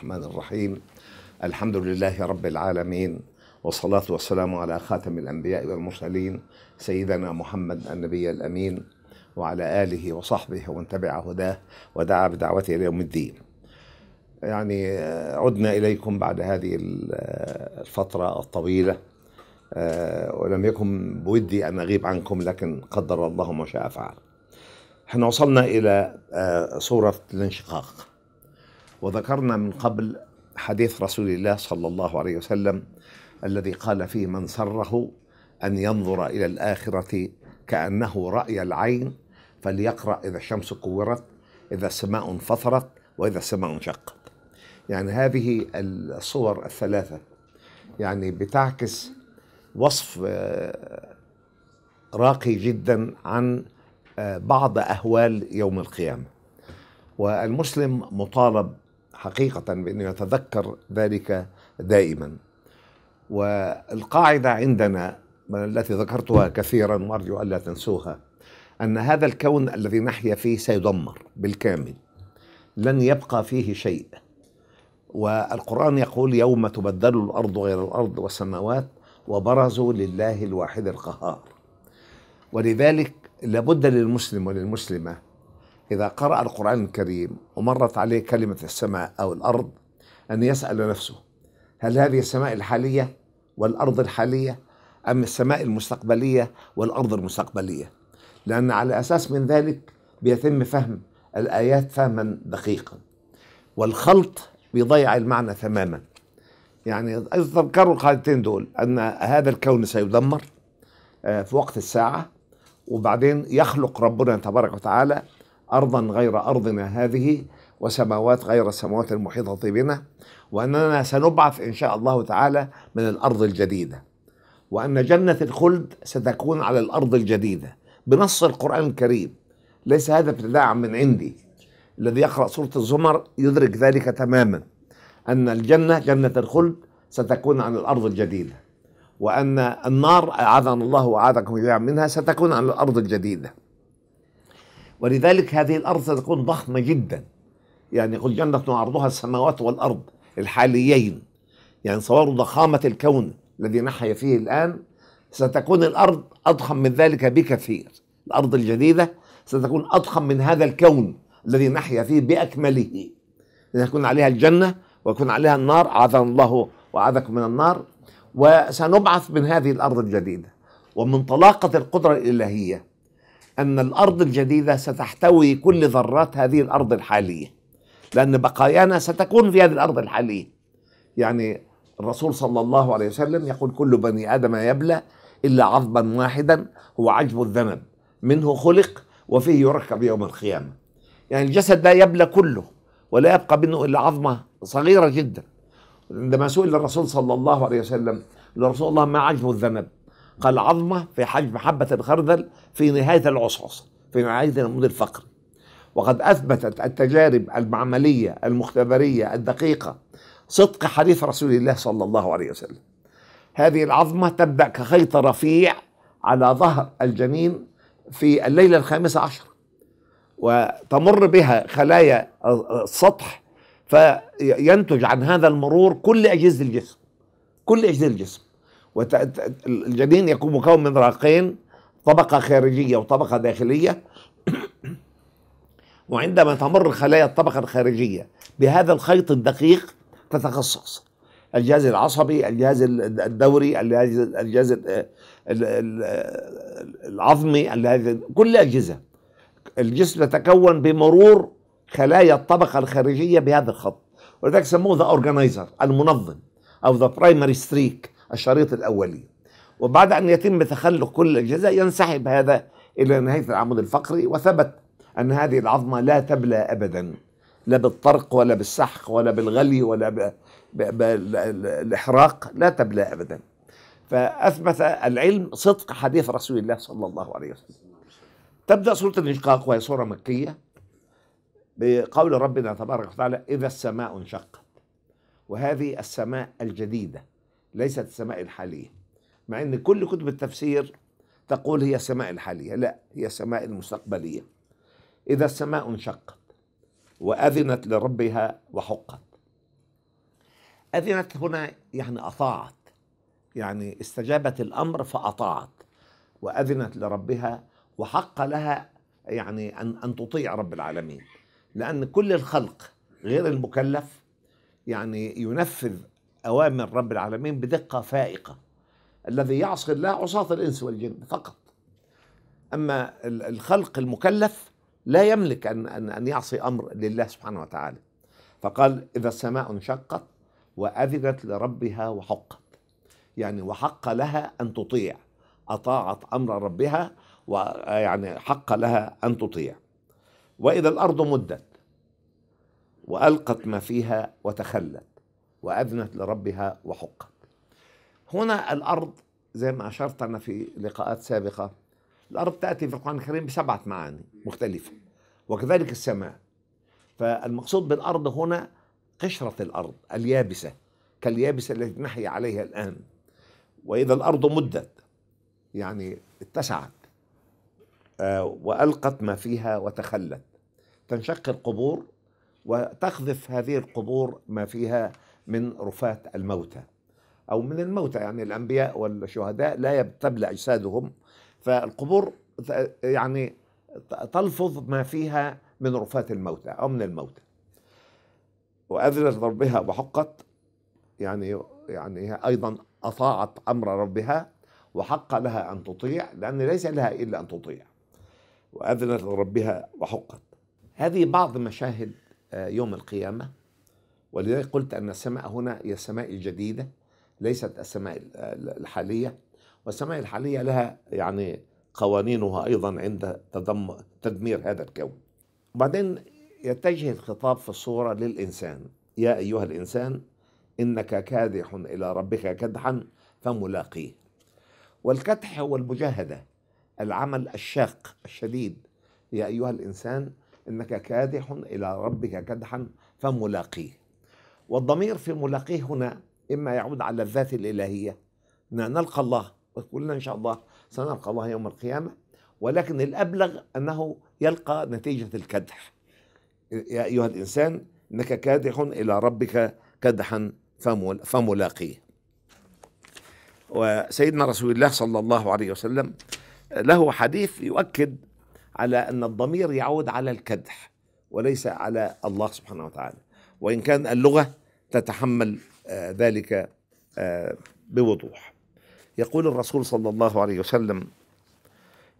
الرحمن الرحيم الحمد لله رب العالمين والصلاة والسلام على خاتم الأنبياء والمرسلين سيدنا محمد النبي الأمين وعلى آله وصحبه ومن تبع هداه ودعا بدعوته إلى يوم الدين يعني آه، عدنا إليكم بعد هذه آه، الفترة الطويلة آه، ولم يكن بودي أن أغيب عنكم لكن قدر الله ما شاء فعل احنا وصلنا إلى صورة الانشقاق وذكرنا من قبل حديث رسول الله صلى الله عليه وسلم الذي قال فيه من سره أن ينظر إلى الآخرة كأنه رأي العين فليقرأ إذا الشمس كورت إذا السماء انفطرت وإذا السماء انشقت يعني هذه الصور الثلاثة يعني بتعكس وصف آه، راقي جدا عن آه، بعض أهوال يوم القيامة والمسلم مطالب حقيقة بأنه يتذكر ذلك دائما والقاعدة عندنا التي ذكرتها كثيرا وأرجو ألا تنسوها أن هذا الكون الذي نحيا فيه سيدمر بالكامل لن يبقى فيه شيء والقرآن يقول يوم تبدل الأرض غير الأرض والسماوات وبرزوا لله الواحد القهار ولذلك لابد للمسلم وللمسلمة إذا قرأ القرآن الكريم ومرت عليه كلمة السماء أو الأرض أن يسأل نفسه هل هذه السماء الحالية والأرض الحالية أم السماء المستقبلية والأرض المستقبلية لأن على أساس من ذلك بيتم فهم الآيات فهما دقيقا والخلط بيضيع المعنى تماما يعني تذكروا القاعدتين دول أن هذا الكون سيدمر آه، في وقت الساعة وبعدين يخلق ربنا تبارك وتعالى أرضا غير أرضنا هذه وسماوات غير السماوات المحيطة بنا وأننا سنبعث إن شاء الله تعالى من الأرض الجديدة وأن جنة الخلد ستكون على الأرض الجديدة بنص القرآن الكريم ليس هذا ابتداع من عندي الذي يقرأ سورة الزمر يدرك ذلك تماما أن الجنة جنة الخلد ستكون على الأرض الجديدة وأن النار أعاذنا الله وأعاذكم جميعا منها ستكون على الأرض الجديدة ولذلك هذه الأرض ستكون ضخمة جدا يعني قل جنة عرضها السماوات والأرض الحاليين يعني صور ضخامة الكون الذي نحيا فيه الآن ستكون الأرض أضخم من ذلك بكثير الأرض الجديدة ستكون أضخم من هذا الكون الذي نحيا فيه بأكمله لنكون عليها الجنة ويكون عليها النار أعاذنا الله وأعاذكم من النار وسنبعث من هذه الأرض الجديدة ومن طلاقة القدرة الإلهية أن الأرض الجديدة ستحتوي كل ذرات هذه الأرض الحالية لأن بقايانا ستكون في هذه الأرض الحالية يعني الرسول صلى الله عليه وسلم يقول كل بني آدم يبلى إلا عظما واحدا هو عجب الذنب منه خلق وفيه يركب يوم القيامة يعني الجسد ده يبلى كله ولا يبقى منه إلا عظمة صغيرة جدا عندما سئل الرسول صلى الله عليه وسلم لرسول الله ما عجب الذنب عظمه في حجم حبة الخردل في نهاية العصاصة في نهاية العمود الفقري وقد أثبتت التجارب المعملية المختبرية الدقيقة صدق حديث رسول الله صلى الله عليه وسلم هذه العظمة تبدأ كخيط رفيع على ظهر الجنين في الليلة الخامسة عشر وتمر بها خلايا السطح فينتج عن هذا المرور كل أجهزة الجسم كل أجهزة الجسم الجنين يكون مكون من راقين طبقة خارجية وطبقة داخلية وعندما تمر خلايا الطبقة الخارجية بهذا الخيط الدقيق تتخصص الجهاز العصبي الجهاز الدوري الجهاز الجهاز العظمي الجهاز كل الاجهزه الجسم يتكون بمرور خلايا الطبقه الخارجيه بهذا الخط ولذلك سموه ذا اورجنايزر المنظم او ذا برايمري ستريك الشريط الأولي وبعد أن يتم تخلق كل الجزء ينسحب هذا إلى نهاية العمود الفقري وثبت أن هذه العظمة لا تبلى أبدا لا بالطرق ولا بالسحق ولا بالغلي ولا بالإحراق لا تبلى أبدا فأثبت العلم صدق حديث رسول الله صلى الله عليه وسلم تبدأ سورة الانشقاق وهي سورة مكية بقول ربنا تبارك وتعالى إذا السماء انشقت وهذه السماء الجديدة ليست السماء الحالية مع أن كل كتب التفسير تقول هي السماء الحالية لا هي السماء المستقبلية إذا السماء انشقت وأذنت لربها وحقت أذنت هنا يعني أطاعت يعني استجابت الأمر فأطاعت وأذنت لربها وحق لها يعني أن أن تطيع رب العالمين لأن كل الخلق غير المكلف يعني ينفذ أوامر رب العالمين بدقة فائقة الذي يعصي الله عصاة الإنس والجن فقط أما الخلق المكلف لا يملك أن, أن, أن يعصي أمر لله سبحانه وتعالى فقال إذا السماء انشقت وأذنت لربها وحقت يعني وحق لها أن تطيع أطاعت أمر ربها ويعني حق لها أن تطيع وإذا الأرض مدت وألقت ما فيها وتخلت وأذنت لربها وحق هنا الأرض زي ما أشرت أنا في لقاءات سابقة الأرض تأتي في القرآن الكريم بسبعة معاني مختلفة وكذلك السماء فالمقصود بالأرض هنا قشرة الأرض اليابسة كاليابسة التي نحيا عليها الآن وإذا الأرض مدت يعني اتسعت آه، وألقت ما فيها وتخلت تنشق القبور وتقذف هذه القبور ما فيها من رفاة الموتى أو من الموتى يعني الأنبياء والشهداء لا تبلى أجسادهم فالقبور يعني تلفظ ما فيها من رفاة الموتى أو من الموتى وأذلت ربها وحقت يعني يعني أيضا أطاعت أمر ربها وحق لها أن تطيع لأن ليس لها إلا أن تطيع وأذنت لربها وحقت هذه بعض مشاهد آه، يوم القيامة ولذلك قلت أن السماء هنا هي السماء الجديدة ليست السماء الحالية والسماء الحالية لها يعني قوانينها أيضا عند تدم تدمير هذا الكون وبعدين يتجه الخطاب في الصورة للإنسان يا أيها الإنسان إنك كادح إلى ربك كدحا فملاقيه والكدح هو المجاهدة العمل الشاق الشديد يا أيها الإنسان إنك كادح إلى ربك كدحا فملاقيه والضمير في ملاقيه هنا إما يعود على الذات الإلهية نلقى الله وكلنا إن شاء الله سنلقى الله يوم القيامة ولكن الأبلغ أنه يلقى نتيجة الكدح يا أيها الإنسان إنك كادح إلى ربك كدحا فملاقيه وسيدنا رسول الله صلى الله عليه وسلم له حديث يؤكد على أن الضمير يعود على الكدح وليس على الله سبحانه وتعالى وإن كان اللغة تتحمل آه، ذلك آه، بوضوح يقول الرسول صلى الله عليه وسلم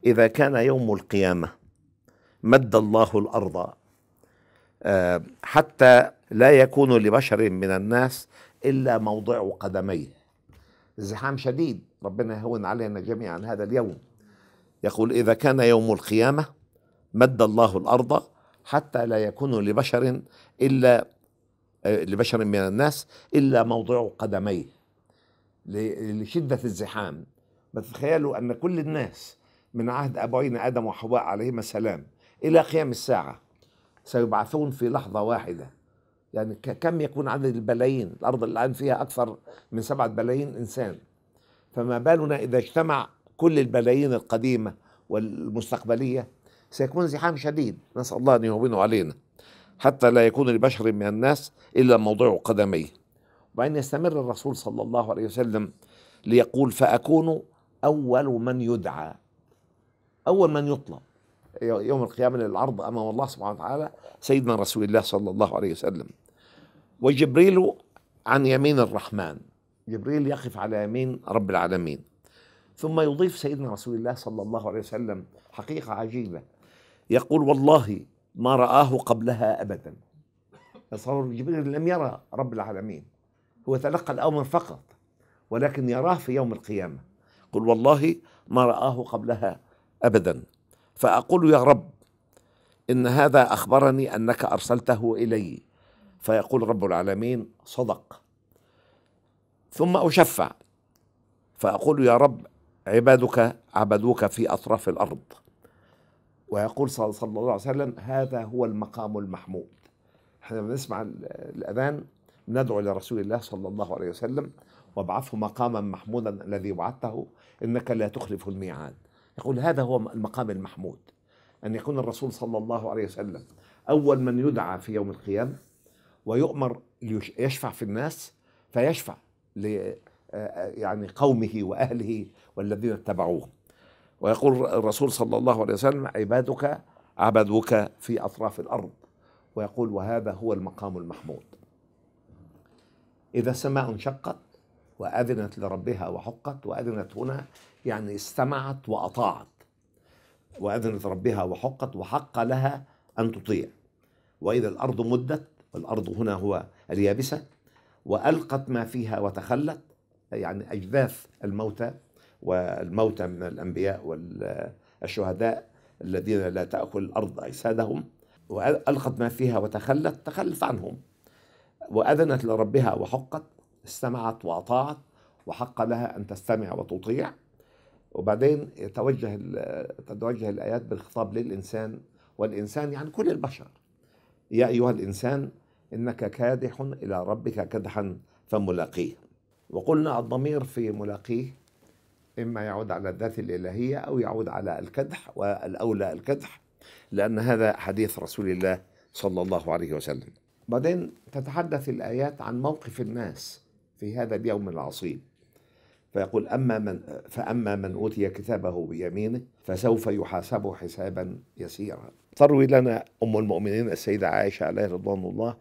اذا كان يوم القيامه مد الله الارض آه، حتى لا يكون لبشر من الناس الا موضع قدميه زحام شديد ربنا يهون علينا جميعا هذا اليوم يقول اذا كان يوم القيامه مد الله الارض حتى لا يكون لبشر الا آه، لبشر من الناس إلا موضع قدميه لشدة الزحام فتخيلوا أن كل الناس من عهد أبوينا آدم وحواء عليهما السلام إلى قيام الساعة سيبعثون في لحظة واحدة يعني كم يكون عدد البلايين الأرض الآن فيها أكثر من سبعة بلايين إنسان فما بالنا إذا اجتمع كل البلايين القديمة والمستقبلية سيكون زحام شديد نسأل الله أن يهونه علينا حتى لا يكون لبشر من الناس إلا موضع قدميه وأن يستمر الرسول صلى الله عليه وسلم ليقول فأكون أول من يدعى أول من يطلب يوم القيامة للعرض أمام الله سبحانه وتعالى سيدنا رسول الله صلى الله عليه وسلم وجبريل عن يمين الرحمن جبريل يقف على يمين رب العالمين ثم يضيف سيدنا رسول الله صلى الله عليه وسلم حقيقة عجيبة يقول والله ما رآه قبلها أبدا تصور جبريل لم يرى رب العالمين هو تلقى الأمر فقط ولكن يراه في يوم القيامة قل والله ما رآه قبلها أبدا فأقول يا رب إن هذا أخبرني أنك أرسلته إلي فيقول رب العالمين صدق ثم أشفع فأقول يا رب عبادك عبدوك في أطراف الأرض ويقول صلى الله عليه وسلم هذا هو المقام المحمود احنا بنسمع الأذان ندعو الى رسول الله صلى الله عليه وسلم وابعثه مقاما محمودا الذي وعدته إنك لا تخلف الميعاد يقول هذا هو المقام المحمود أن يكون الرسول صلى الله عليه وسلم أول من يدعى في يوم القيامة ويؤمر يشفع في الناس فيشفع ل يعني قومه وأهله والذين اتبعوه ويقول الرسول صلى الله عليه وسلم عبادك عبدوك في أطراف الأرض ويقول وهذا هو المقام المحمود إذا السماء انشقت وأذنت لربها وحقت وأذنت هنا يعني استمعت وأطاعت وأذنت ربها وحقت وحق لها أن تطيع وإذا الأرض مدت والأرض هنا هو اليابسة وألقت ما فيها وتخلت يعني أجداث الموتى والموتى من الأنبياء والشهداء الذين لا تأكل الأرض أجسادهم وألقت ما فيها وتخلت تخلت عنهم وأذنت لربها وحقت استمعت وأطاعت وحق لها أن تستمع وتطيع وبعدين يتوجه تتوجه الآيات بالخطاب للإنسان والإنسان يعني كل البشر يا أيها الإنسان إنك كادح إلى ربك كدحا فملاقيه وقلنا الضمير في ملاقيه إما يعود على الذات الإلهية أو يعود على الكدح والأولى الكدح لأن هذا حديث رسول الله صلى الله عليه وسلم بعدين تتحدث الآيات عن موقف الناس في هذا اليوم العصيب فيقول أما من فأما من أوتي كتابه بيمينه فسوف يحاسب حسابا يسيرا تروي لنا أم المؤمنين السيدة عائشة عليه رضوان الله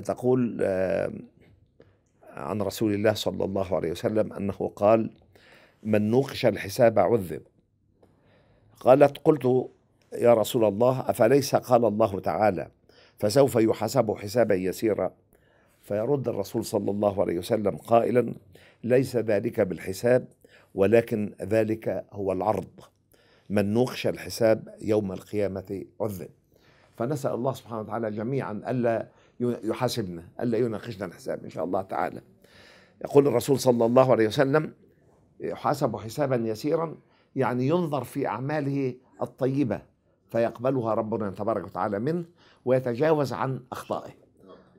تقول آه، عن رسول الله صلى الله عليه وسلم أنه قال من نوقش الحساب عذب قالت قلت يا رسول الله أفليس قال الله تعالى فسوف يحاسب حسابا يسيرا فيرد الرسول صلى الله عليه وسلم قائلا ليس ذلك بالحساب ولكن ذلك هو العرض من نوقش الحساب يوم القيامة عذب فنسأل الله سبحانه وتعالى جميعا ألا يحاسبنا ألا يناقشنا الحساب إن شاء الله تعالى يقول الرسول صلى الله عليه وسلم يحاسب حسابا يسيرا يعني ينظر في أعماله الطيبة فيقبلها ربنا تبارك وتعالى منه ويتجاوز عن أخطائه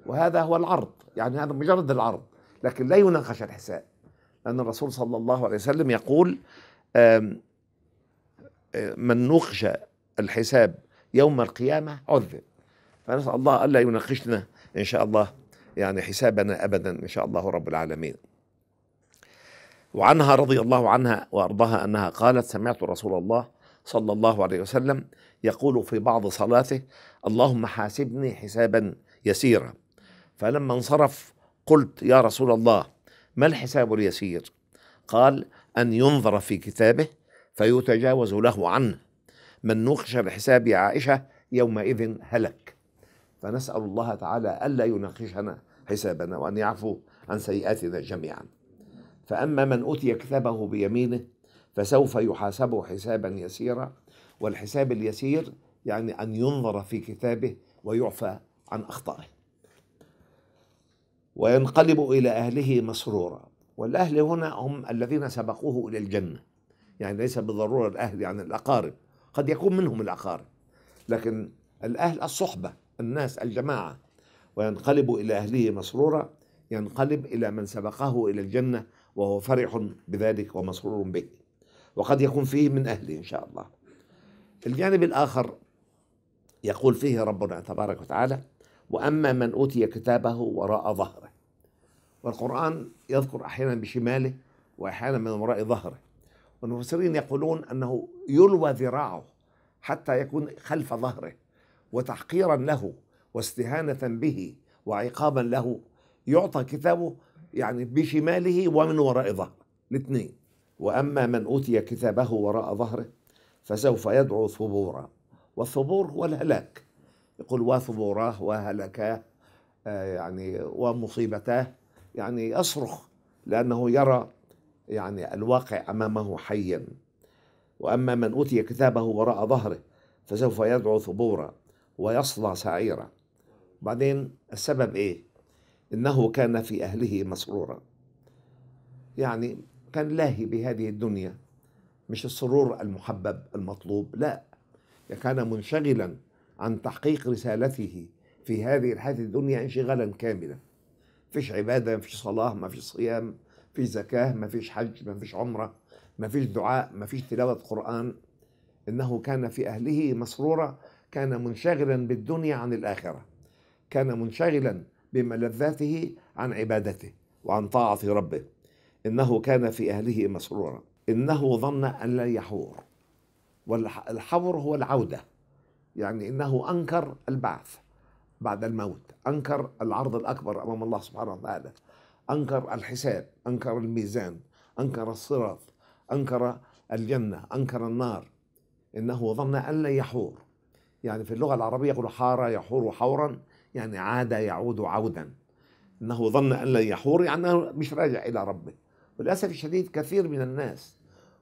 وهذا هو العرض يعني هذا مجرد العرض لكن لا يناقش الحساب لأن الرسول صلى الله عليه وسلم يقول من نقش الحساب يوم القيامة عذب فنسأل الله ألا يناقشنا إن شاء الله يعني حسابنا أبدا إن شاء الله رب العالمين وعنها رضي الله عنها وارضاها انها قالت سمعت رسول الله صلى الله عليه وسلم يقول في بعض صلاته اللهم حاسبني حسابا يسيرا فلما انصرف قلت يا رسول الله ما الحساب اليسير قال ان ينظر في كتابه فيتجاوز له عنه من نوقش بحساب عائشه يومئذ هلك فنسال الله تعالى الا يناقشنا حسابنا وان يعفو عن سيئاتنا جميعا فأما من أوتي كتابه بيمينه فسوف يحاسب حسابا يسيرا والحساب اليسير يعني أن ينظر في كتابه ويعفى عن أخطائه وينقلب إلى أهله مسرورا والأهل هنا هم الذين سبقوه إلى الجنة يعني ليس بالضرورة الأهل يعني الأقارب قد يكون منهم الأقارب لكن الأهل الصحبة الناس الجماعة وينقلب إلى أهله مسرورا ينقلب إلى من سبقه إلى الجنة وهو فرح بذلك ومسرور به وقد يكون فيه من أهله إن شاء الله الجانب الآخر يقول فيه ربنا تبارك وتعالى وأما من أوتي كتابه وراء ظهره والقرآن يذكر أحيانا بشماله وأحيانا من وراء ظهره والمفسرين يقولون أنه يلوى ذراعه حتى يكون خلف ظهره وتحقيرا له واستهانة به وعقابا له يعطى كتابه يعني بشماله ومن وراء ظهره الاثنين وأما من أوتي كتابه وراء ظهره فسوف يدعو ثبورا والثبور هو الهلاك يقول وثبوراه وهلكاه آه، يعني ومصيبتاه يعني يصرخ لأنه يرى يعني الواقع أمامه حيا وأما من أوتي كتابه وراء ظهره فسوف يدعو ثبورا ويصلى سعيرا بعدين السبب إيه؟ إنه كان في أهله مسرورا يعني كان لاهي بهذه الدنيا مش السرور المحبب المطلوب لا كان منشغلا عن تحقيق رسالته في هذه الحياة الدنيا انشغالا كاملا فيش عبادة ما فيش صلاة ما فيش صيام فيش زكاة ما فيش حج ما فيش عمرة ما فيش دعاء ما فيش تلاوة قرآن إنه كان في أهله مسرورا كان منشغلا بالدنيا عن الآخرة كان منشغلا بملذاته عن عبادته وعن طاعة ربه إنه كان في أهله مسرورا إنه ظن أن لا يحور والحور هو العودة يعني إنه أنكر البعث بعد الموت أنكر العرض الأكبر أمام الله سبحانه وتعالى أنكر الحساب أنكر الميزان أنكر الصراط أنكر الجنة أنكر النار إنه ظن أن لا يحور يعني في اللغة العربية يقول حار يحور حورا يعني عاد يعود عودا انه ظن ان لن يحور يعني انه مش راجع الى ربه وللاسف الشديد كثير من الناس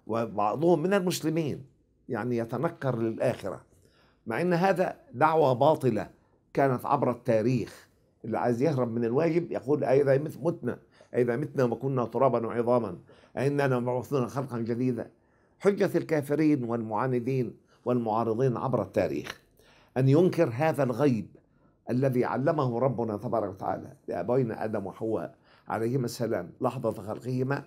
وبعضهم من المسلمين يعني يتنكر للاخره مع ان هذا دعوه باطله كانت عبر التاريخ اللي عايز يهرب من الواجب يقول اذا متنا اذا متنا وكنا ترابا وعظاما أئنا مبعوثون خلقا جديدا حجه الكافرين والمعاندين والمعارضين عبر التاريخ ان ينكر هذا الغيب الذي علمه ربنا تبارك وتعالى لأبوينا آدم وحواء عليهما السلام لحظة خلقهما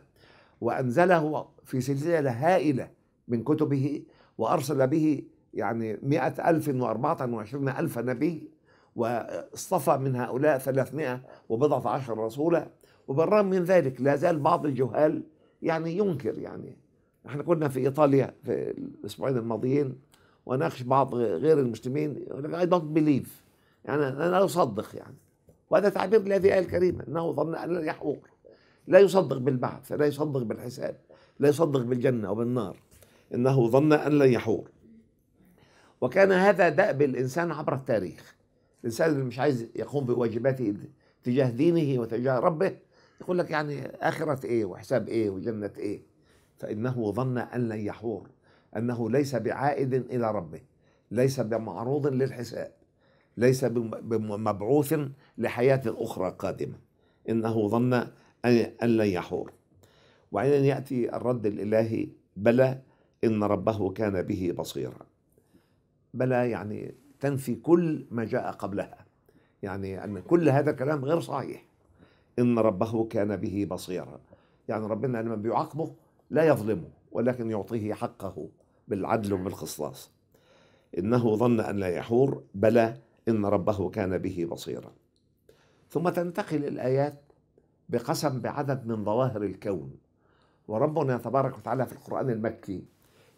وأنزله في سلسلة هائلة من كتبه وأرسل به يعني مئة ألف وأربعة وعشرين ألف نبي واصطفى من هؤلاء ثلاثمائة وبضعة عشر رسولا وبالرغم من ذلك لا زال بعض الجهال يعني ينكر يعني احنا كنا في ايطاليا في الاسبوعين الماضيين وناقش بعض غير المسلمين يقول لك اي دونت بليف يعني لا يصدق يعني وهذا تعبير لهذه الآية الكريمة أنه ظن أن لن يحور لا يصدق بالبعث لا يصدق بالحساب لا يصدق بالجنة وبالنار إنه ظن أن لن يحور وكان هذا دأب الإنسان عبر التاريخ الإنسان اللي مش عايز يقوم بواجباته تجاه دينه وتجاه ربه يقول لك يعني آخرة إيه وحساب إيه وجنة إيه فإنه ظن أن لن يحور أنه ليس بعائد إلى ربه ليس بمعروض للحساب ليس بمبعوث لحياة أخرى قادمة إنه ظن أن لن يحور وعين يأتي الرد الإلهي بلى إن ربه كان به بصيرا بلى يعني تنفي كل ما جاء قبلها يعني أن كل هذا كلام غير صحيح إن ربه كان به بصيرا يعني ربنا لما بيعاقبه لا يظلمه ولكن يعطيه حقه بالعدل وبالخصاص إنه ظن أن لا يحور بلى إن ربه كان به بصيرا ثم تنتقل الآيات بقسم بعدد من ظواهر الكون وربنا تبارك وتعالى في القرآن المكي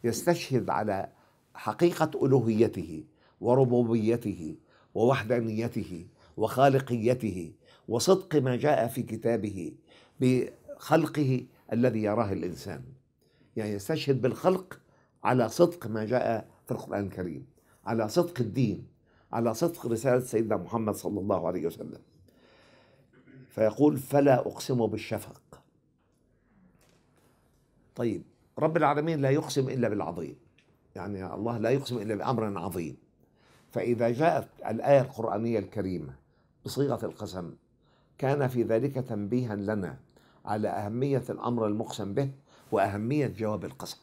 يستشهد على حقيقة ألوهيته وربوبيته ووحدانيته وخالقيته وصدق ما جاء في كتابه بخلقه الذي يراه الإنسان يعني يستشهد بالخلق على صدق ما جاء في القرآن الكريم على صدق الدين على صدق رسالة سيدنا محمد صلى الله عليه وسلم فيقول فلا أقسم بالشفق طيب رب العالمين لا يقسم إلا بالعظيم يعني الله لا يقسم إلا بأمر عظيم فإذا جاءت الآية القرآنية الكريمة بصيغة القسم كان في ذلك تنبيها لنا على أهمية الأمر المقسم به وأهمية جواب القسم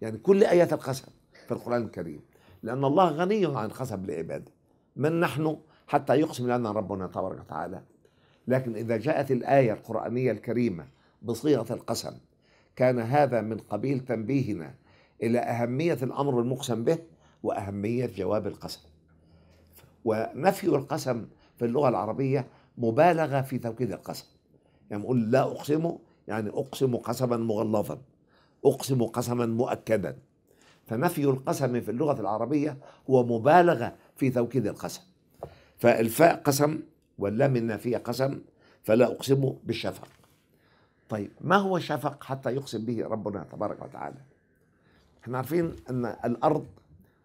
يعني كل آية القسم في القرآن الكريم لأن الله غني عن قسم لعباده من نحن حتى يقسم لنا ربنا تبارك وتعالى لكن إذا جاءت الآية القرآنية الكريمة بصيغة القسم كان هذا من قبيل تنبيهنا إلى أهمية الأمر المقسم به وأهمية جواب القسم ونفي القسم في اللغة العربية مبالغة في توكيد القسم يعني نقول لا أقسم يعني أقسم قسما مغلظا أقسم قسما مؤكدا فنفي القسم في اللغة العربية هو مبالغة في توكيد القسم فالفاء قسم واللام النافية قسم فلا أقسم بالشفق طيب ما هو شفق حتى يقسم به ربنا تبارك وتعالى احنا عارفين أن الأرض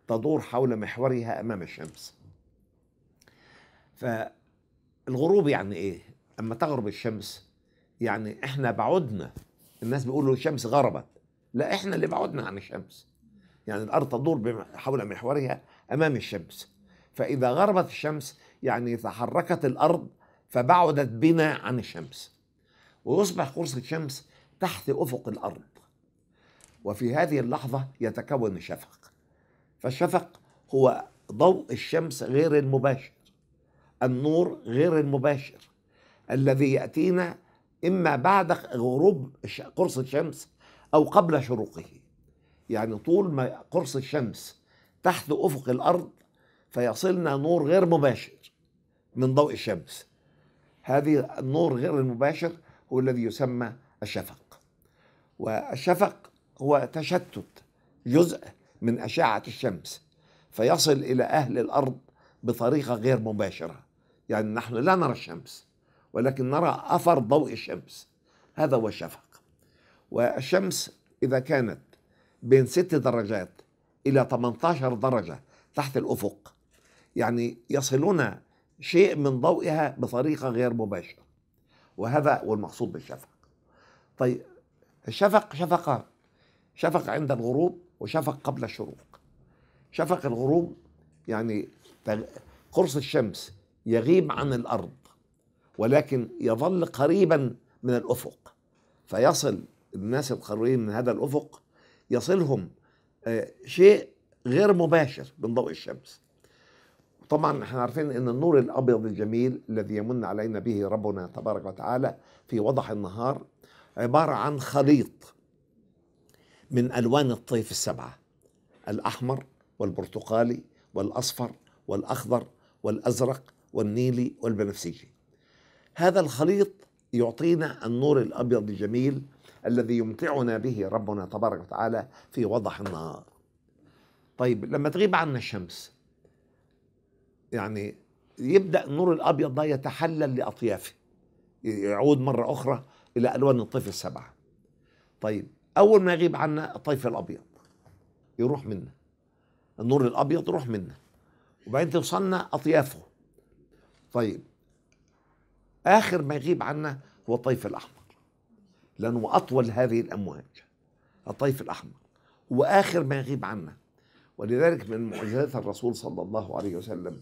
تدور حول محورها أمام الشمس فالغروب يعني إيه أما تغرب الشمس يعني إحنا بعدنا الناس بيقولوا الشمس غربت لا إحنا اللي بعدنا عن الشمس يعني الأرض تدور حول محورها أمام الشمس فإذا غربت الشمس يعني تحركت الأرض فبعدت بنا عن الشمس ويصبح قرص الشمس تحت أفق الأرض وفي هذه اللحظة يتكون الشفق فالشفق هو ضوء الشمس غير المباشر النور غير المباشر الذي يأتينا إما بعد غروب قرص الشمس أو قبل شروقه يعني طول ما قرص الشمس تحت افق الارض فيصلنا نور غير مباشر من ضوء الشمس هذه النور غير المباشر هو الذي يسمى الشفق والشفق هو تشتت جزء من اشعه الشمس فيصل الى اهل الارض بطريقه غير مباشره يعني نحن لا نرى الشمس ولكن نرى اثر ضوء الشمس هذا هو الشفق والشمس اذا كانت بين 6 درجات إلى 18 درجة تحت الأفق يعني يصلنا شيء من ضوئها بطريقة غير مباشرة وهذا هو المقصود بالشفق طيب الشفق شفقان شفق عند الغروب وشفق قبل الشروق شفق الغروب يعني قرص الشمس يغيب عن الأرض ولكن يظل قريبا من الأفق فيصل الناس القريبين من هذا الأفق يصلهم آه، شيء غير مباشر من ضوء الشمس طبعا احنا عارفين ان النور الابيض الجميل الذي يمن علينا به ربنا تبارك وتعالى في وضح النهار عباره عن خليط من الوان الطيف السبعه الاحمر والبرتقالي والاصفر والاخضر والازرق والنيلي والبنفسجي هذا الخليط يعطينا النور الابيض الجميل الذي يمتعنا به ربنا تبارك وتعالى في وضح النهار طيب لما تغيب عنا الشمس يعني يبدا النور الابيض ده يتحلل لاطيافه يعود مره اخرى الى الوان الطيف السبعه طيب اول ما يغيب عنا الطيف الابيض يروح منا النور الابيض يروح منا وبعدين توصلنا اطيافه طيب اخر ما يغيب عنا هو الطيف الاحمر لأنه أطول هذه الأمواج الطيف الأحمر وآخر ما يغيب عنا ولذلك من معجزات الرسول صلى الله عليه وسلم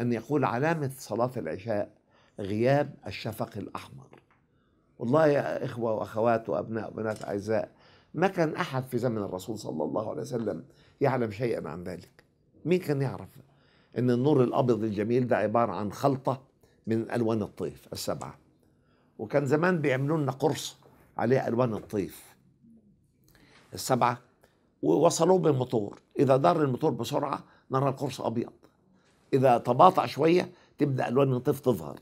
أن يقول علامة صلاة العشاء غياب الشفق الأحمر والله يا إخوة وأخوات وأبناء وبنات أعزاء ما كان أحد في زمن الرسول صلى الله عليه وسلم يعلم شيئا عن ذلك مين كان يعرف أن النور الأبيض الجميل ده عبارة عن خلطة من ألوان الطيف السبعة وكان زمان بيعملوا لنا قرص عليه الوان الطيف السبعه ووصلوه بالموتور اذا دار الموتور بسرعه نرى القرص ابيض اذا تباطأ شويه تبدا الوان الطيف تظهر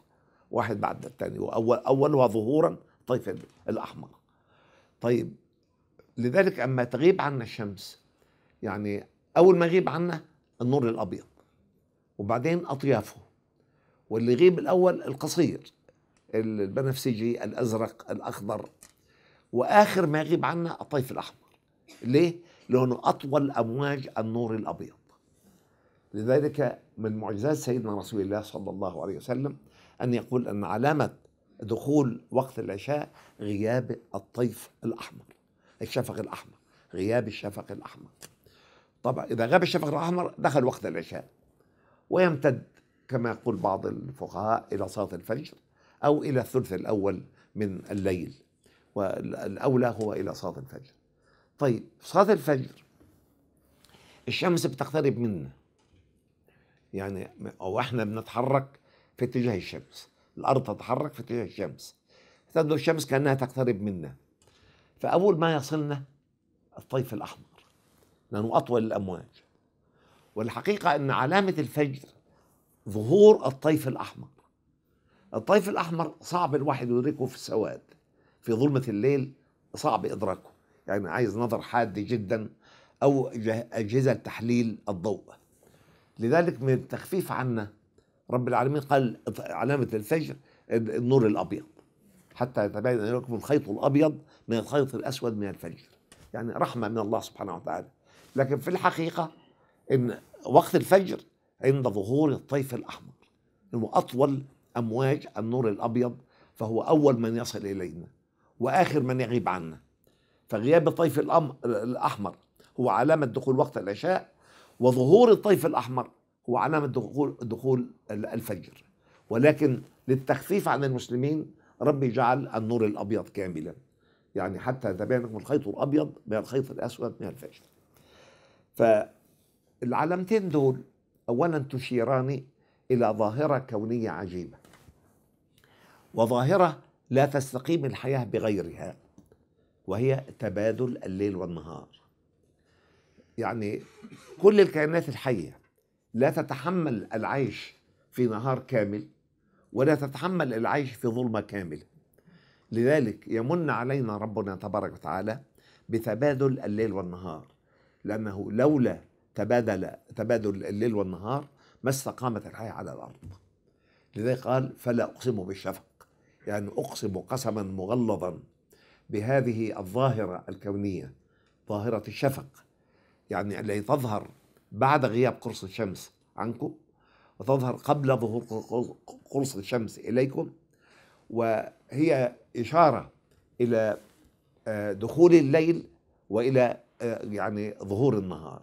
واحد بعد الثاني واول اولها ظهورا طيف الاحمر طيب لذلك اما تغيب عنا الشمس يعني اول ما يغيب عنا النور الابيض وبعدين اطيافه واللي يغيب الاول القصير البنفسجي الازرق الاخضر واخر ما يغيب عنا الطيف الاحمر ليه لانه اطول امواج النور الابيض لذلك من معجزات سيدنا رسول الله صلى الله عليه وسلم ان يقول ان علامه دخول وقت العشاء غياب الطيف الاحمر الشفق الاحمر غياب الشفق الاحمر طبعا اذا غاب الشفق الاحمر دخل وقت العشاء ويمتد كما يقول بعض الفقهاء الى صلاه الفجر او الى الثلث الاول من الليل والأولى هو إلى صلاة الفجر طيب صلاة الفجر الشمس بتقترب منا يعني أو إحنا بنتحرك في اتجاه الشمس الأرض تتحرك في اتجاه الشمس تبدو الشمس كأنها تقترب منا فأول ما يصلنا الطيف الأحمر لأنه أطول الأمواج والحقيقة أن علامة الفجر ظهور الطيف الأحمر الطيف الأحمر صعب الواحد يدركه في السواد في ظلمة الليل صعب إدراكه يعني عايز نظر حاد جدا أو أجهزة تحليل الضوء لذلك من التخفيف عنا رب العالمين قال علامة الفجر النور الأبيض حتى يتبين لكم الخيط الأبيض من الخيط الأسود من الفجر يعني رحمة من الله سبحانه وتعالى لكن في الحقيقة إن وقت الفجر عند ظهور الطيف الأحمر إنه أطول أمواج النور الأبيض فهو أول من يصل إلينا وآخر من يغيب عنا فغياب الطيف الأحمر هو علامة دخول وقت العشاء وظهور الطيف الأحمر هو علامة دخول, دخول الفجر ولكن للتخفيف عن المسلمين ربي جعل النور الأبيض كاملا يعني حتى تبينكم الخيط الأبيض من الخيط الأسود من الفجر فالعلامتين دول أولا تشيران إلى ظاهرة كونية عجيبة وظاهرة لا تستقيم الحياة بغيرها وهي تبادل الليل والنهار يعني كل الكائنات الحية لا تتحمل العيش في نهار كامل ولا تتحمل العيش في ظلمة كاملة لذلك يمن علينا ربنا تبارك وتعالى بتبادل الليل والنهار لأنه لولا تبادل تبادل الليل والنهار ما استقامت الحياة على الأرض لذلك قال فلا أقسم بالشفق يعني أقسم قسما مغلظا بهذه الظاهرة الكونية ظاهرة الشفق يعني التي تظهر بعد غياب قرص الشمس عنكم وتظهر قبل ظهور قرص الشمس إليكم وهي إشارة إلى آه، دخول الليل وإلى آه، يعني ظهور النهار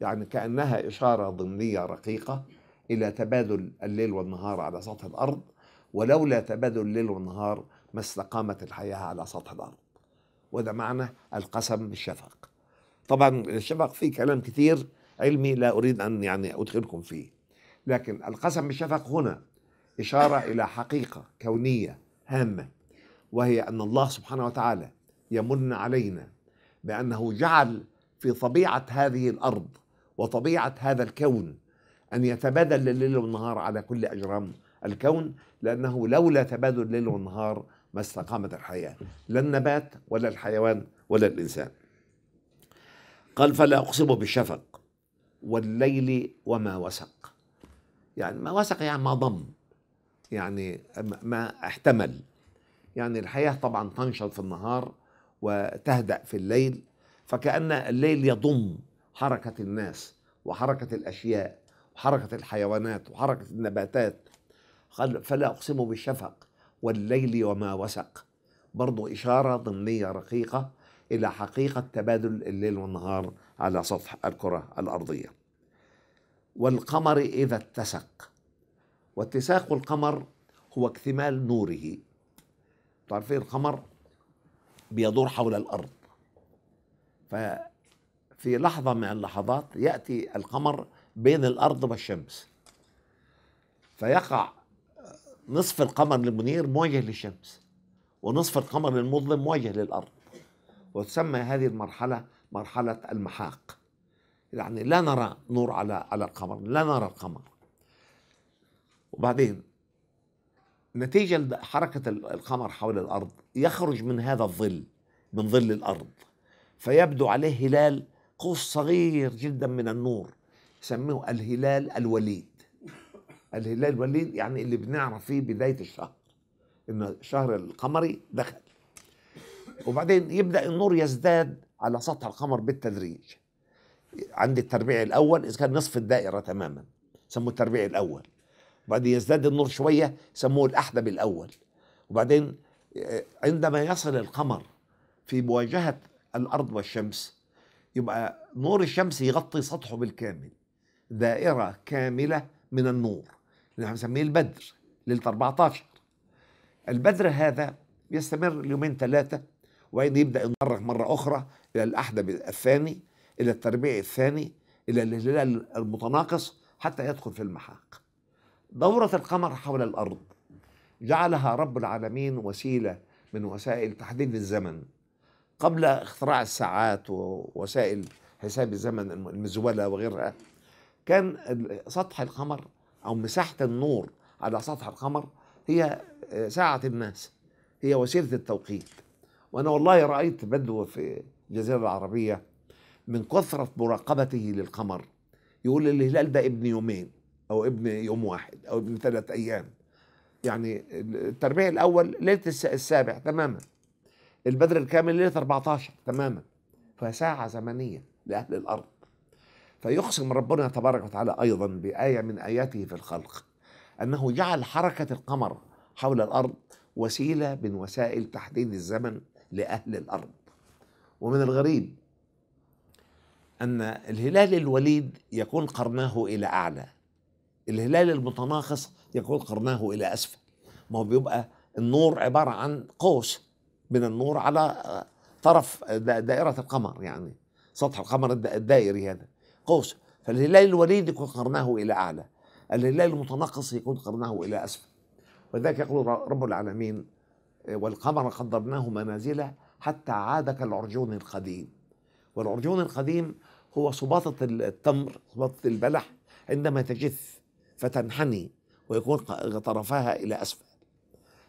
يعني كأنها إشارة ضمنية رقيقة إلى تبادل الليل والنهار على سطح الأرض ولولا تبادل الليل والنهار ما استقامت الحياة على سطح الأرض وده معنى القسم بالشفق طبعا الشفق فيه كلام كثير علمي لا أريد أن يعني أدخلكم فيه لكن القسم بالشفق هنا إشارة إلى حقيقة كونية هامة وهي أن الله سبحانه وتعالى يمن علينا بأنه جعل في طبيعة هذه الأرض وطبيعة هذا الكون أن يتبادل الليل والنهار على كل أجرام الكون لأنه لولا تبادل الليل والنهار ما استقامت الحياة لا النبات ولا الحيوان ولا الإنسان قال فلا أقسم بالشفق والليل وما وسق يعني ما وسق يعني ما ضم يعني ما احتمل يعني الحياة طبعا تنشط في النهار وتهدأ في الليل فكأن الليل يضم حركة الناس وحركة الأشياء وحركة الحيوانات وحركة النباتات قال فلا أقسم بالشفق والليل وما وسق برضو إشارة ضمنية رقيقة إلى حقيقة تبادل الليل والنهار على سطح الكرة الأرضية والقمر إذا اتسق واتساق القمر هو اكتمال نوره تعرفين القمر بيدور حول الأرض ففي لحظة من اللحظات يأتي القمر بين الأرض والشمس فيقع نصف القمر المنير موجه للشمس ونصف القمر المظلم موجه للأرض وتسمى هذه المرحلة مرحلة المحاق يعني لا نرى نور على على القمر لا نرى القمر وبعدين نتيجة حركة القمر حول الأرض يخرج من هذا الظل من ظل الأرض فيبدو عليه هلال قوس صغير جدا من النور يسميه الهلال الولي الهلال الوليد يعني اللي بنعرف فيه بدايه الشهر ان الشهر القمري دخل وبعدين يبدا النور يزداد على سطح القمر بالتدريج عند التربيع الاول اذا كان نصف الدائره تماما سموه التربيع الاول وبعدين يزداد النور شويه سموه الاحدب الاول وبعدين آه، عندما يصل القمر في مواجهه الارض والشمس يبقى نور الشمس يغطي سطحه بالكامل دائره كامله من النور اللي احنا بنسميه البدر ليله 14 البدر هذا يستمر يومين ثلاثه وبعدين يبدا يتدرج مره اخرى الى الاحدب الثاني الى التربيع الثاني الى الهلال المتناقص حتى يدخل في المحاق دورة القمر حول الأرض جعلها رب العالمين وسيلة من وسائل تحديد الزمن قبل اختراع الساعات ووسائل حساب الزمن المزولة وغيرها كان سطح القمر أو مساحة النور على سطح القمر هي آه، ساعة الناس هي وسيلة التوقيت وأنا والله رأيت بدو في الجزيرة العربية من كثرة مراقبته للقمر يقول الهلال ده ابن يومين أو ابن يوم واحد أو ابن ثلاث أيام يعني التربيع الأول ليلة السابع تماما البدر الكامل ليلة 14 تماما فساعة زمنية لأهل الأرض فيقسم ربنا تبارك وتعالى أيضا بآية من آياته في الخلق أنه جعل حركة القمر حول الأرض وسيلة من وسائل تحديد الزمن لأهل الأرض ومن الغريب أن الهلال الوليد يكون قرناه إلى أعلى الهلال المتناقص يكون قرناه إلى أسفل ما هو بيبقى النور عبارة عن قوس من النور على طرف دائرة القمر يعني سطح القمر الدائري هذا قوس فالهلال الوليد يكون قرناه إلى أعلى الهلال المتنقص يكون قرناه إلى أسفل ولذلك يقول رب العالمين والقمر قدرناه منازله حتى عاد كالعرجون القديم والعرجون القديم هو صباطة التمر صباطة البلح عندما تجف فتنحني ويكون طرفها إلى أسفل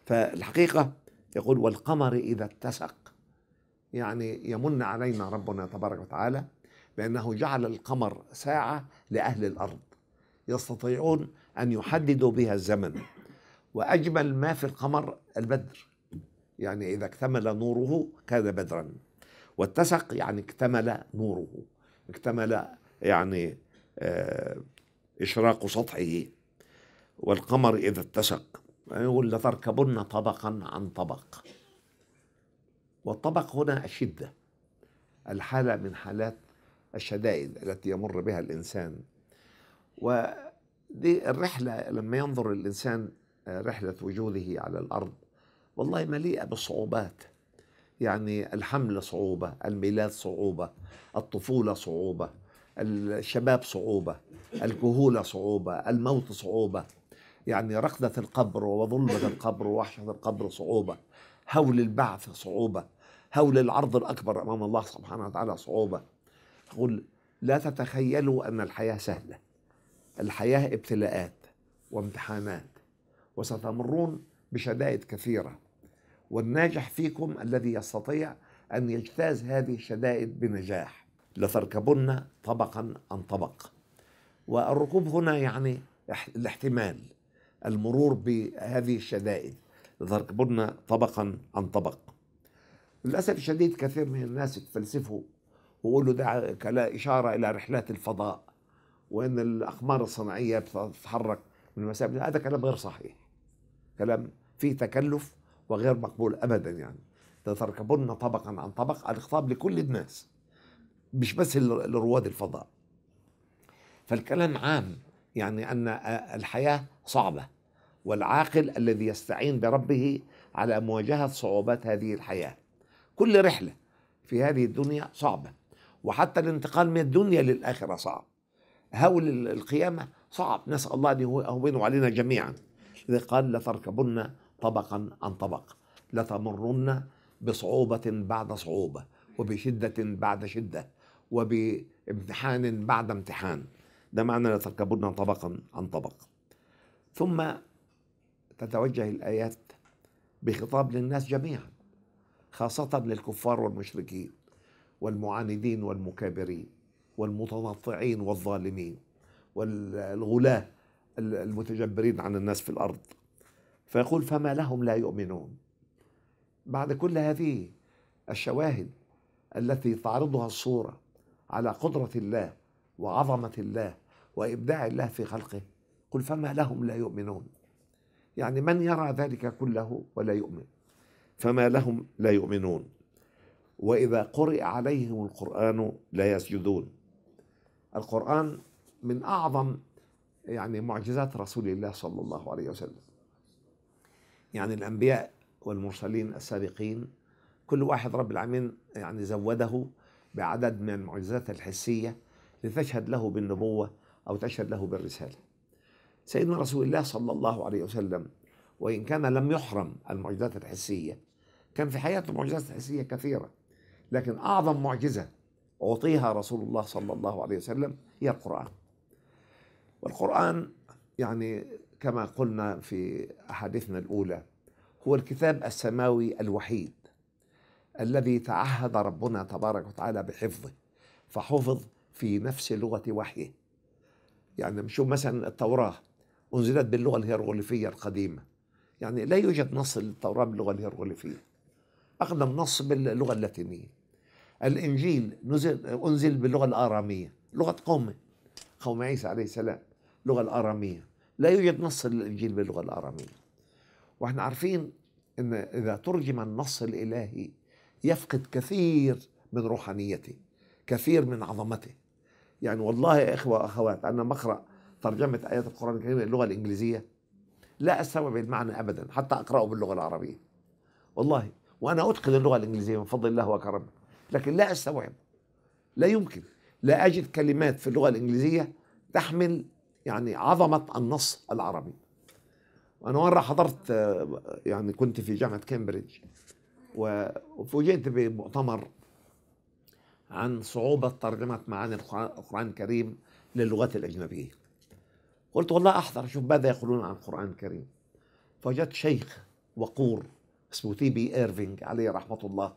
فالحقيقة يقول والقمر إذا اتسق يعني يمن علينا ربنا تبارك وتعالى بأنه جعل القمر ساعة لأهل الأرض يستطيعون أن يحددوا بها الزمن وأجمل ما في القمر البدر يعني إذا اكتمل نوره كان بدرا واتسق يعني اكتمل نوره اكتمل يعني آه، إشراق سطحه والقمر إذا اتسق يعني يقول لتركبن طبقا عن طبق والطبق هنا الشدة الحالة من حالات الشدائد التي يمر بها الإنسان ودي الرحلة لما ينظر الإنسان آه، رحلة وجوده على الأرض والله مليئة بالصعوبات يعني الحمل صعوبة الميلاد صعوبة الطفولة صعوبة الشباب صعوبة الكهولة صعوبة الموت صعوبة يعني رقدة القبر وظلمة القبر ووحشة القبر صعوبة هول البعث صعوبة هول العرض الأكبر أمام الله سبحانه وتعالى صعوبة قل لا تتخيلوا أن الحياة سهلة الحياة ابتلاءات وامتحانات وستمرون بشدائد كثيرة والناجح فيكم الذي يستطيع أن يجتاز هذه الشدائد بنجاح لتركبن طبقا عن طبق والركوب هنا يعني الاحتمال المرور بهذه الشدائد لتركبن طبقا عن طبق للأسف الشديد كثير من الناس يتفلسفوا وقول له ده إشارة إلى رحلات الفضاء وإن الأقمار الصناعية بتتحرك من المسافة هذا كلام غير صحيح كلام فيه تكلف وغير مقبول أبدا يعني تتركبون طبقا عن طبق على الخطاب لكل الناس مش بس لرواد الفضاء فالكلام عام يعني أن الحياة صعبة والعاقل الذي يستعين بربه على مواجهة صعوبات هذه الحياة كل رحلة في هذه الدنيا صعبة وحتى الانتقال من الدنيا للآخرة صعب هول القيامة صعب نسأل الله أن يهونه علينا جميعا إذا قال لتركبن طبقا عن طبق لتمرن بصعوبة بعد صعوبة وبشدة بعد شدة وبامتحان بعد امتحان ده معنى لتركبن طبقا عن طبق ثم تتوجه الآيات بخطاب للناس جميعا خاصة للكفار والمشركين والمعاندين والمكابرين والمتنطعين والظالمين والغلاة المتجبرين عن الناس في الأرض فيقول فما لهم لا يؤمنون بعد كل هذه الشواهد التي تعرضها الصورة على قدرة الله وعظمة الله وإبداع الله في خلقه قل فما لهم لا يؤمنون يعني من يرى ذلك كله ولا يؤمن فما لهم لا يؤمنون واذا قرئ عليهم القران لا يسجدون القران من اعظم يعني معجزات رسول الله صلى الله عليه وسلم يعني الانبياء والمرسلين السابقين كل واحد رب العالمين يعني زوده بعدد من المعجزات الحسيه لتشهد له بالنبوه او تشهد له بالرساله سيدنا رسول الله صلى الله عليه وسلم وإن كان لم يحرم المعجزات الحسية كان في حياته معجزات حسية كثيرة لكن أعظم معجزة أعطيها رسول الله صلى الله عليه وسلم هي القرآن والقرآن يعني كما قلنا في أحاديثنا الأولى هو الكتاب السماوي الوحيد الذي تعهد ربنا تبارك وتعالى بحفظه فحفظ في نفس لغة وحيه يعني نشوف مثلا التوراة أنزلت باللغة الهيروغليفية القديمة يعني لا يوجد نص للتوراة باللغة الهيروغليفية أقدم نص باللغة اللاتينية الإنجيل نزل أنزل باللغة الآرامية لغة قومه قوم عيسى عليه السلام اللغة الآرامية لا يوجد نص للإنجيل باللغة الآرامية واحنا عارفين أن إذا ترجم النص الإلهي يفقد كثير من روحانيته كثير من عظمته يعني والله يا إخوة وأخوات أنا بقرأ ترجمة آيات القرآن الكريم للغة الإنجليزية لا أستوعب المعنى أبدا حتى أقرأه باللغة العربية والله وأنا أتقن اللغة الإنجليزية من فضل الله وكرمه لكن لا استوعب لا يمكن لا اجد كلمات في اللغه الانجليزيه تحمل يعني عظمه النص العربي انا مره حضرت يعني كنت في جامعه كامبريدج وفوجئت بمؤتمر عن صعوبة ترجمة معاني القرآن الكريم للغات الأجنبية قلت والله أحضر أشوف ماذا يقولون عن القرآن الكريم فوجدت شيخ وقور اسمه تي بي إيرفينج عليه رحمة الله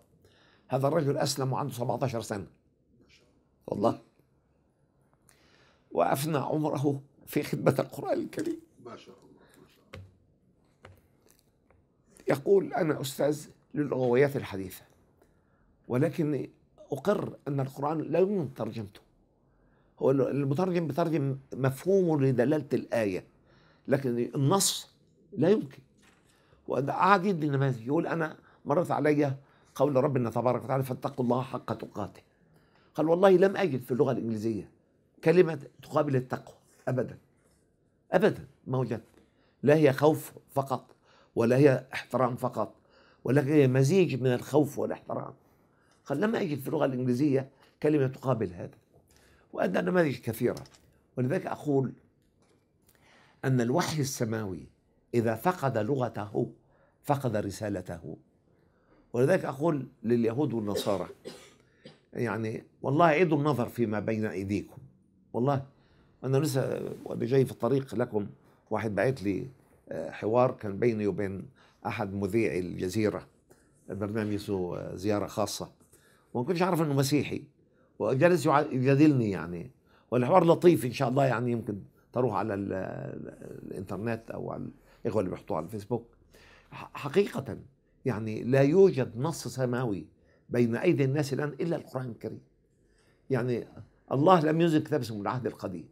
هذا الرجل أسلم وعنده 17 سنة والله وأفنى عمره في خدمة القرآن الكريم ما شاء الله يقول أنا أستاذ للغويات الحديثة ولكني أقر أن القرآن لا يمكن ترجمته هو المترجم بترجم مفهومه لدلالة الآية لكن النص لا يمكن وعديد النماذج يقول أنا مرت عليا قول ربنا تبارك وتعالى فاتقوا الله حق تقاته قال والله لم أجد في اللغة الإنجليزية كلمة تقابل التقوى أبدا أبدا ما وجدت لا هي خوف فقط ولا هي احترام فقط ولكن هي مزيج من الخوف والاحترام قال لم أجد في اللغة الإنجليزية كلمة تقابل هذا وأدى نماذج كثيرة ولذلك أقول أن الوحي السماوي إذا فقد لغته فقد رسالته ولذلك أقول لليهود والنصارى يعني والله عيدوا النظر فيما بين أيديكم والله أنا لسه وأنا جاي في الطريق لكم واحد بعت لي آه، حوار كان بيني وبين أحد مذيعي الجزيرة برنامج ذو آه، زيارة خاصة وما كنتش أعرف إنه مسيحي وجلس يجادلني يعني والحوار لطيف إن شاء الله يعني يمكن تروح على آه، الإنترنت أو على الإخوة اللي بيحطوه على الفيسبوك حقيقة يعني لا يوجد نص سماوي بين أيدي الناس الآن إلا القرآن الكريم يعني الله لم ينزل كتاب اسمه العهد القديم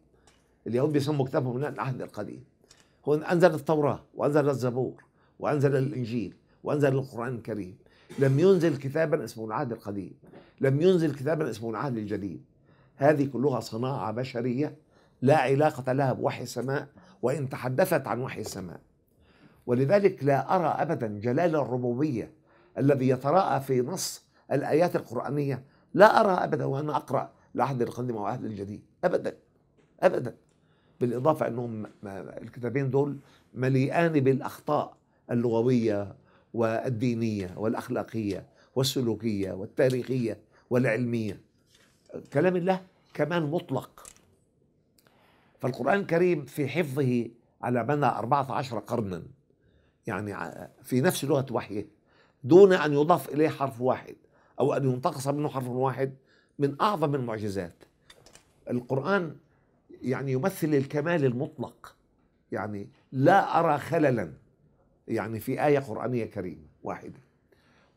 اليهود بيسموا كتابهم العهد القديم هو أنزل التوراة وأنزل الزبور وأنزل الإنجيل وأنزل القرآن الكريم لم ينزل كتابا اسمه العهد القديم لم ينزل كتابا اسمه العهد الجديد هذه كلها صناعة بشرية لا علاقة لها بوحي السماء وإن تحدثت عن وحي السماء ولذلك لا أرى أبدا جلال الربوبية الذي يتراءى في نص الآيات القرآنية لا أرى أبدا وأنا أقرأ لأحد القديم أو أهل الجديد أبدا أبدا بالإضافة أنهم الكتابين دول مليئان بالأخطاء اللغوية والدينية والأخلاقية والسلوكية والتاريخية والعلمية كلام الله كمان مطلق فالقرآن الكريم في حفظه على مدى 14 قرنا يعني في نفس لغة وحيه دون أن يضاف إليه حرف واحد أو أن ينتقص منه حرف واحد من أعظم المعجزات القرآن يعني يمثل الكمال المطلق يعني لا أرى خللا يعني في آية قرآنية كريمة واحدة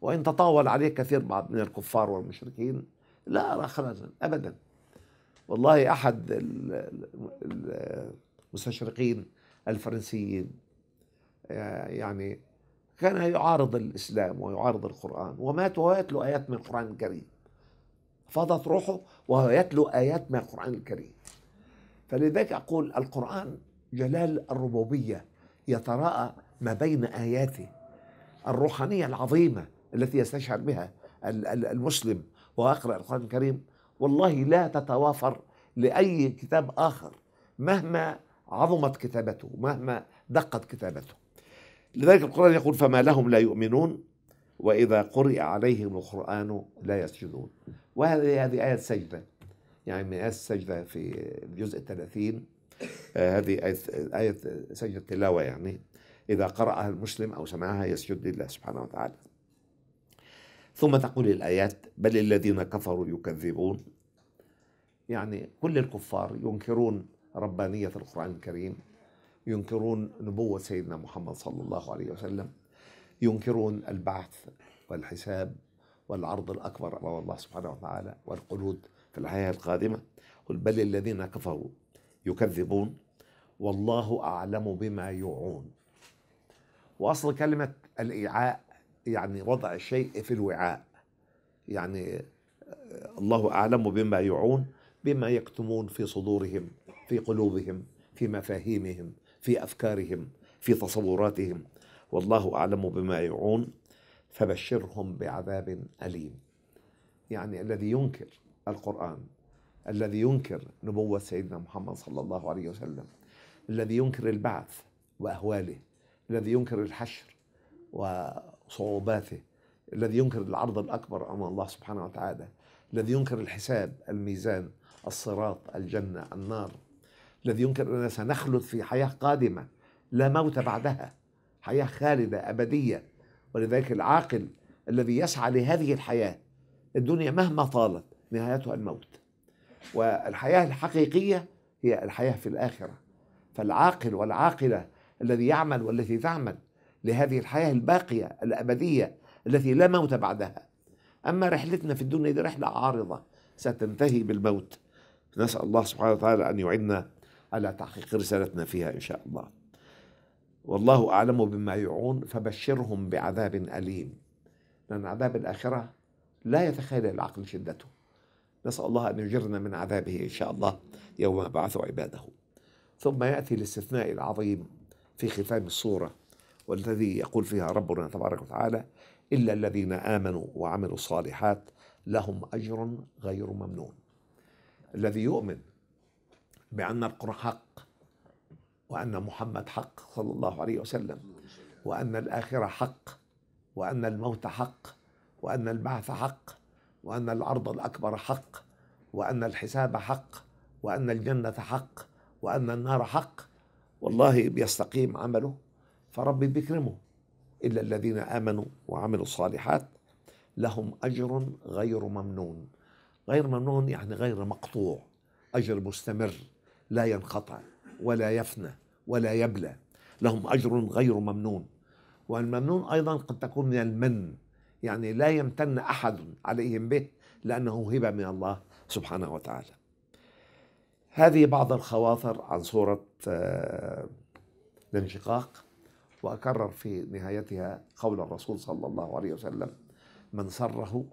وإن تطاول عليه كثير بعض من الكفار والمشركين لا أرى خللا أبدا والله أحد المستشرقين الفرنسيين آه، يعني كان يعارض الإسلام ويعارض القرآن ومات وهو يتلو آيات من القرآن الكريم فضت روحه وهو يتلو آيات من القرآن الكريم فلذلك أقول القرآن جلال الربوبية يتراءى ما بين آياته الروحانية العظيمة التي يستشعر بها المسلم وهو يقرأ القرآن الكريم والله لا تتوافر لأي كتاب آخر مهما عظمت كتابته مهما دقت كتابته لذلك القرآن يقول فما لهم لا يؤمنون وإذا قرئ عليهم القرآن لا يسجدون وهذه هذه آية سجدة يعني من آية السجدة في الجزء الثلاثين آه، هذه آية, آية سجدة التلاوة يعني إذا قرأها المسلم أو سمعها يسجد لله سبحانه وتعالى ثم تقول الآيات بل الذين كفروا يكذبون يعني كل الكفار ينكرون ربانية القرآن الكريم ينكرون نبوة سيدنا محمد صلى الله عليه وسلم ينكرون البعث والحساب والعرض الأكبر أمام الله سبحانه وتعالى والقلود في الحياة القادمة قل بل الذين كفروا يكذبون والله أعلم بما يوعون وأصل كلمة الإيعاء يعني وضع الشيء في الوعاء يعني الله أعلم بما يوعون بما يكتمون في صدورهم في قلوبهم في مفاهيمهم في افكارهم في تصوراتهم والله اعلم بما يعون فبشرهم بعذاب اليم يعني الذي ينكر القران الذي ينكر نبوه سيدنا محمد صلى الله عليه وسلم الذي ينكر البعث واهواله الذي ينكر الحشر وصعوباته الذي ينكر العرض الاكبر امام الله سبحانه وتعالى الذي ينكر الحساب الميزان الصراط الجنه النار الذي ينكر أننا سنخلد في حياة قادمة لا موت بعدها حياة خالدة أبدية ولذلك العاقل الذي يسعى لهذه الحياة الدنيا مهما طالت نهايتها الموت والحياة الحقيقية هي الحياة في الآخرة فالعاقل والعاقلة الذي يعمل والتي تعمل لهذه الحياة الباقية الأبدية التي لا موت بعدها أما رحلتنا في الدنيا دي رحلة عارضة ستنتهي بالموت نسأل الله سبحانه وتعالى أن يعيننا على تحقيق رسالتنا فيها إن شاء الله والله أعلم بما يعون فبشرهم بعذاب أليم لأن عذاب الآخرة لا يتخيل العقل شدته نسأل الله أن يجرنا من عذابه إن شاء الله يوم يبعث عباده ثم يأتي الاستثناء العظيم في ختام الصورة والذي يقول فيها ربنا تبارك وتعالى إلا الذين آمنوا وعملوا الصالحات لهم أجر غير ممنون الذي يؤمن بأن القرآن حق وأن محمد حق صلى الله عليه وسلم وأن الآخرة حق وأن الموت حق وأن البعث حق وأن العرض الأكبر حق وأن الحساب حق وأن الجنة حق وأن النار حق والله بيستقيم عمله فربي بيكرمه إلا الذين آمنوا وعملوا الصالحات لهم أجر غير ممنون غير ممنون يعني غير مقطوع أجر مستمر لا ينقطع ولا يفنى ولا يبلى لهم أجر غير ممنون والممنون أيضا قد تكون من المن يعني لا يمتن أحد عليهم به لأنه هبة من الله سبحانه وتعالى هذه بعض الخواطر عن صورة آه، الانشقاق وأكرر في نهايتها قول الرسول صلى الله عليه وسلم من سره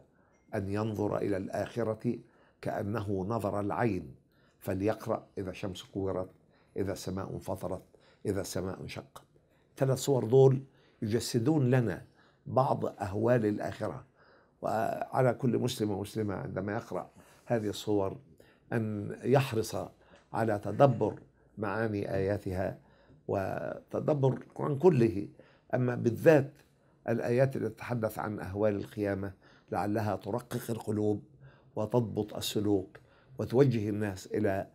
أن ينظر إلى الآخرة كأنه نظر العين فليقرأ إذا شمس كورت إذا سماء انفطرت إذا سماء انشقت ثلاث صور دول يجسدون لنا بعض أهوال الآخرة وعلى كل مسلم ومسلمة عندما يقرأ هذه الصور أن يحرص على تدبر معاني آياتها وتدبر القرآن كله أما بالذات الآيات التي تتحدث عن أهوال القيامة لعلها ترقق القلوب وتضبط السلوك وتوجه الناس إلى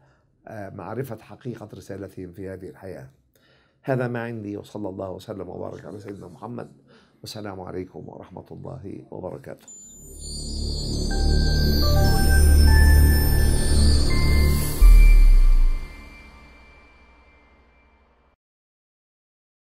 آه، معرفة حقيقة رسالتهم في هذه الحياة هذا ما عندي وصلى الله وسلم وبارك على سيدنا محمد والسلام عليكم ورحمة الله وبركاته